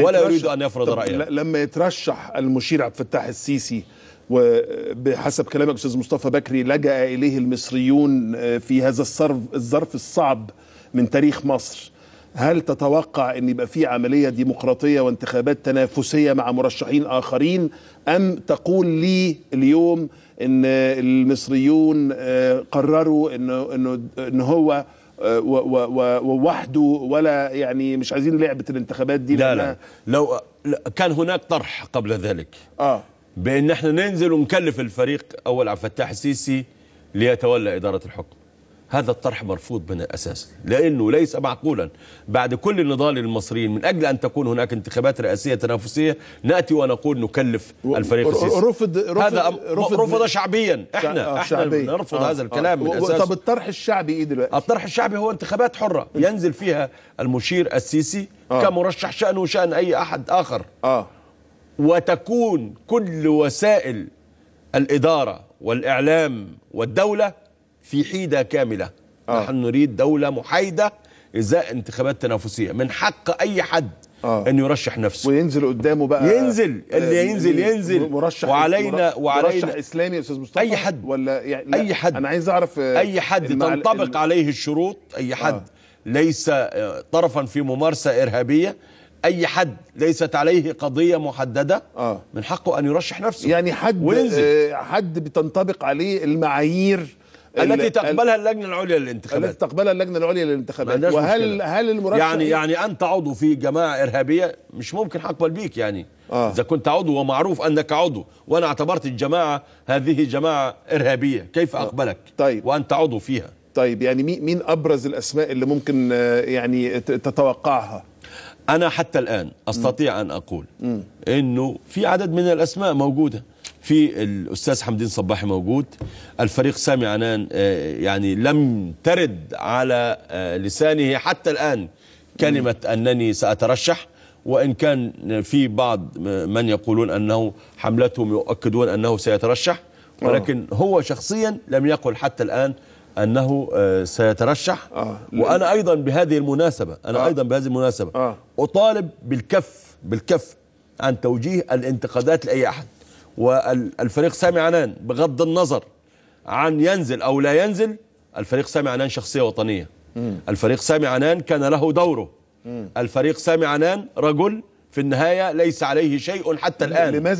ولا يريد ان يفرض رايه لما يترشح المشير عبد الفتاح السيسي وبحسب كلامك استاذ مصطفى بكري لجا اليه المصريون آه، في هذا الظرف الظرف الصعب من تاريخ مصر هل تتوقع ان يبقى في عمليه ديمقراطيه وانتخابات تنافسيه مع مرشحين اخرين ام تقول لي اليوم ان المصريون آه، قرروا انه انه ان هو آه، ووحده ولا يعني مش عايزين لعبه الانتخابات دي لا لا لو كان هناك طرح قبل ذلك اه بان احنا ننزل ونكلف الفريق اول عبد الفتاح السيسي ليتولى اداره الحكم هذا الطرح مرفوض من الأساس لأنه ليس معقولا بعد كل النضال للمصريين من أجل أن تكون هناك انتخابات رئاسية تنافسية نأتي ونقول نكلف الفريق السيسي رفض, رفض هذا رفض, رفض شعبيا احنا, آه، احنا نرفض آه. هذا الكلام آه. من الأساس طب الطرح الشعبي إيه دلوقتي؟ الطرح الشعبي هو انتخابات حرة ينزل فيها المشير السيسي آه. كمرشح شأنه شأن أي أحد آخر آه. وتكون كل وسائل الإدارة والإعلام والدولة في حيده كامله آه. نحن نريد دوله محايده ازاء انتخابات تنافسيه من حق اي حد آه. ان يرشح نفسه وينزل قدامه بقى ينزل اللي آه، ينزل ينزل مرشح وعلينا وعلينا مرشح اسلامي يا استاذ مصطفى اي حد ولا يعني اي حد انا عايز اعرف آه، اي حد تنطبق الم... عليه الشروط اي آه. حد آه. ليس طرفا في ممارسه ارهابيه اي حد ليست عليه قضيه محدده آه. من حقه ان يرشح نفسه يعني حد وينزل. آه حد بتنطبق عليه المعايير التي تقبلها اللجنه العليا للانتخابات التي تقبلها اللجنه العليا للانتخابات وهل هل المرشح يعني-, يعني يعني انت عضو في جماعه ارهابيه مش ممكن اقبل بيك يعني آه. اذا كنت عضو ومعروف انك عضو وانا اعتبرت الجماعه هذه جماعه ارهابيه كيف آه. اقبلك آه. طيب وانت عضو فيها طيب يعني مين ابرز الاسماء اللي ممكن آه، يعني تتوقعها انا حتى الان استطيع م. ان اقول م. انه في عدد من الاسماء موجوده في الاستاذ حمدين صباحي موجود الفريق سامي عنان آه، يعني لم ترد على آه، لسانه حتى الان كلمه انني ساترشح وان كان في بعض من يقولون انه حملتهم يؤكدون انه سيترشح آه. ولكن هو شخصيا لم يقل حتى الان انه سيترشح وانا ايضا بهذه المناسبه انا ايضا بهذه المناسبه اطالب بالكف بالكف عن توجيه الانتقادات لاي احد والفريق سامي عنان بغض النظر عن ينزل أو لا ينزل الفريق سامي عنان شخصية وطنية مم. الفريق سامي عنان كان له دوره مم. الفريق سامي عنان رجل في النهاية ليس عليه شيء حتى الآن لماذا